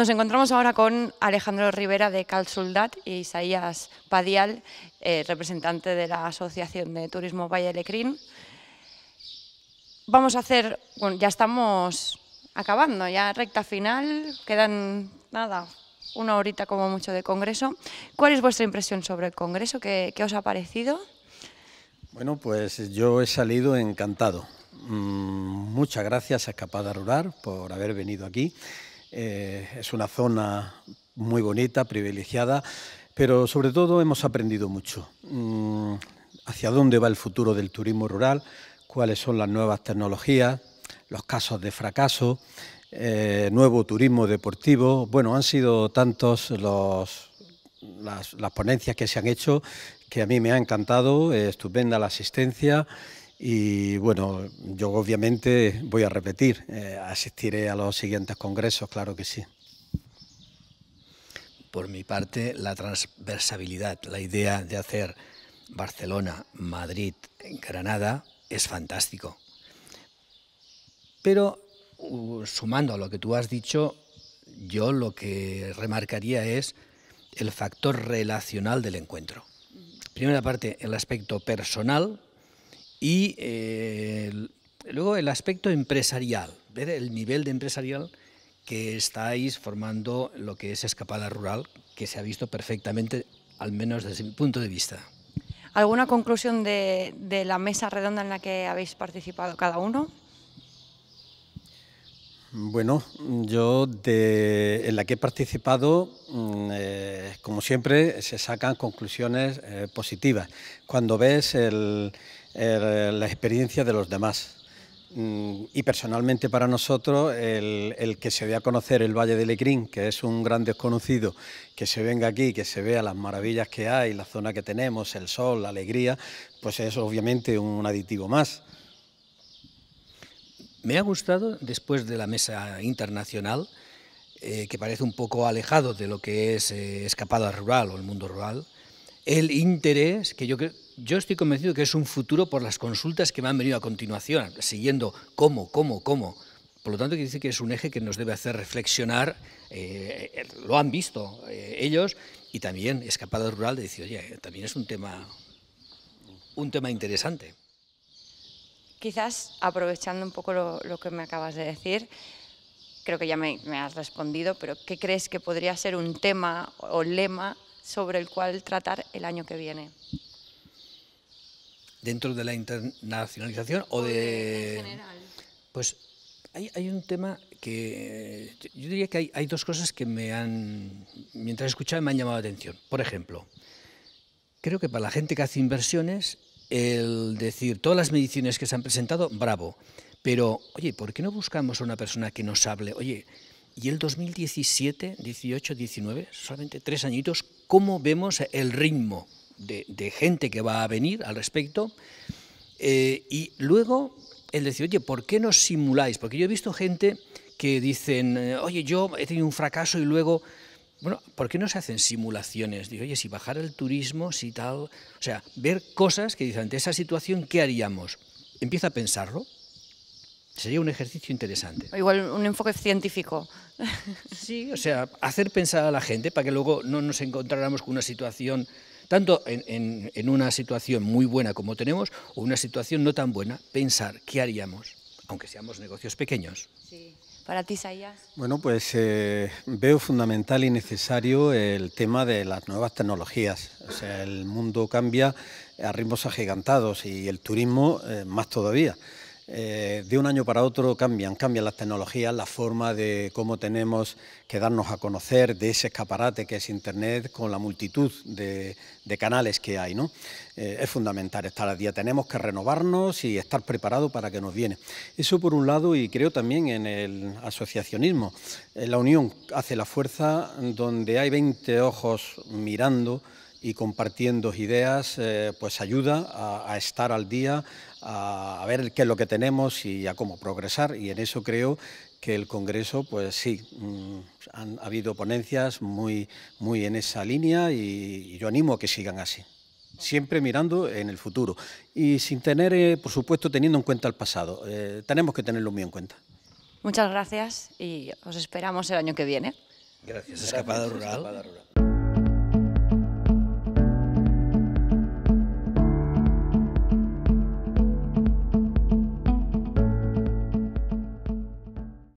Nos encontramos ahora con Alejandro Rivera de Calzuldat y Isaías Padial, eh, representante de la Asociación de Turismo Valle Lecrín. Vamos a hacer, bueno, ya estamos acabando, ya recta final, quedan nada, una horita como mucho de congreso. ¿Cuál es vuestra impresión sobre el congreso? ¿Qué, os ha parecido? Bueno, pues yo he salido encantado. Mm, muchas gracias a Escapada Rural por haber venido aquí. Eh, es una zona muy bonita, privilegiada, pero sobre todo hemos aprendido mucho. Mm, hacia dónde va el futuro del turismo rural, cuáles son las nuevas tecnologías, los casos de fracaso, eh, nuevo turismo deportivo. Bueno, han sido tantos las, ponencias que se han hecho que a mí me ha encantado, eh, estupenda la asistencia. Y bueno, yo obviamente voy a repetir, eh, asistiré a los siguientes congresos, claro que sí. Por mi parte, la transversabilidad, la idea de hacer Barcelona, Madrid, Granada, es fantástico. Pero sumando a lo que tú has dicho, yo lo que remarcaría es el factor relacional del encuentro. Primera parte, el aspecto personal, y eh, luego el aspecto empresarial, el nivel de empresarial que estáis formando lo que es escapada rural, que se ha visto perfectamente, al menos desde mi punto de vista. ¿Alguna conclusión de, la mesa redonda en la que habéis participado cada uno? Bueno, yo de, en la que he participado mm, eh, como siempre, se sacan conclusiones eh, positivas cuando ves la experiencia de los demás. Mm, y personalmente para nosotros, el, que se vea a conocer el Valle de Lecrín, que es un gran desconocido, que se venga aquí, que se vea las maravillas que hay, la zona que tenemos, el sol, la alegría, pues es obviamente un aditivo más. Me ha gustado, después de la mesa internacional, eh, que parece un poco alejado de lo que es escapado eh, escapada rural o el mundo rural, el interés que yo yo estoy convencido que es un futuro por las consultas que me han venido a continuación, siguiendo cómo, cómo, cómo. Por lo tanto, quiere decir que es un eje que nos debe hacer reflexionar. Eh, lo han visto ellos y también Escapada Rural de decir, oye, también es un tema, un tema interesante. Quizás, aprovechando un poco lo, lo que me acabas de decir, creo que ya me, has respondido, pero ¿qué crees que podría ser un tema o lema sobre el cual tratar el año que viene? ¿Dentro de la internacionalización o de...? Pues hay, un tema que... Yo diría que hay, dos cosas que me han... Mientras escuchaba me han llamado la atención. Por ejemplo, creo que para la gente que hace inversiones, el decir todas las mediciones que se han presentado, bravo. Pero, oye, ¿por qué no buscamos a una persona que nos hable? Oye, y el 2017, 18, 19, solamente tres añitos, ¿cómo vemos el ritmo de, gente que va a venir al respecto? Eh, y luego el decir, oye, ¿por qué no simuláis? Porque yo he visto gente que dicen, eh, oye, yo he tenido un fracaso y luego, bueno, ¿por qué no se hacen simulaciones? oye, si bajara el turismo, si tal, o sea, ver cosas que dicen, ante esa situación, ¿qué haríamos? Empieza a pensarlo, Sería un ejercicio interesante. igual un enfoque científico. Sí, o sea, hacer pensar a la gente para que luego no nos encontráramos con una situación, tanto en, una situación muy buena como tenemos, o una situación no tan buena, pensar qué haríamos, aunque seamos negocios pequeños. Sí. Para ti, Sayas. Bueno, pues eh, veo fundamental y necesario el tema de las nuevas tecnologías. O sea, el mundo cambia a ritmos agigantados y el turismo eh, más todavía. Eh, de un año para otro cambian, cambian las tecnologías, la forma de cómo tenemos que darnos a conocer de ese escaparate que es Internet con la multitud de, canales que hay. ¿no? Eh, es fundamental estar al día, tenemos que renovarnos y estar preparados para que nos viene. Eso por un lado y creo también en el asociacionismo. Eh, la unión hace la fuerza donde hay 20 ojos mirando y compartiendo ideas, eh, pues ayuda a, estar al día, a, ver qué es lo que tenemos y a cómo progresar. Y en eso creo que el Congreso, pues sí, mm, han habido ponencias muy, muy en esa línea y, yo animo a que sigan así siempre mirando en el futuro y sin tener, eh, por supuesto, teniendo en cuenta el pasado. Eh, tenemos que tenerlo muy en cuenta. Muchas gracias y os esperamos el año que viene. Gracias, Escapada Rural.